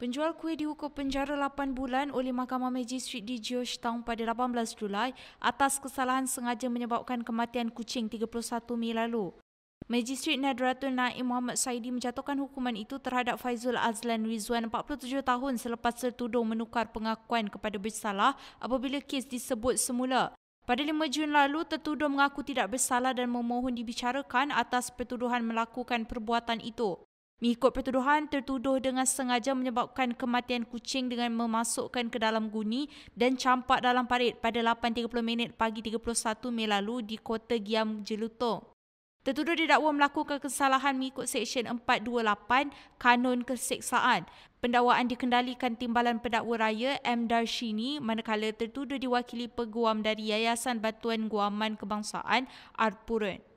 Penjual kuih dihukum penjara 8 bulan oleh Mahkamah Majistret di Georgetown pada 18 Julai atas kesalahan sengaja menyebabkan kematian kucing 31 Mei lalu. Majistret Nadratul Naim Muhammad Saidi menjatuhkan hukuman itu terhadap Faizul Azlan Rizwan 47 tahun selepas tertuduh menukar pengakuan kepada bersalah apabila kes disebut semula. Pada 5 Jun lalu, tertuduh mengaku tidak bersalah dan memohon dibicarakan atas pertuduhan melakukan perbuatan itu. Mengikut pertuduhan, tertuduh dengan sengaja menyebabkan kematian kucing dengan memasukkan ke dalam guni dan campak dalam parit pada 8.30 minit pagi 31 Mei lalu di kota Giam Jeluto. Tertuduh didakwa melakukan kesalahan mengikut Seksyen 428 Kanun Keseksaan. Pendakwaan dikendalikan Timbalan Pendakwa Raya M. Darshini manakala tertuduh diwakili peguam dari Yayasan Batuan Guaman Kebangsaan Arpuran.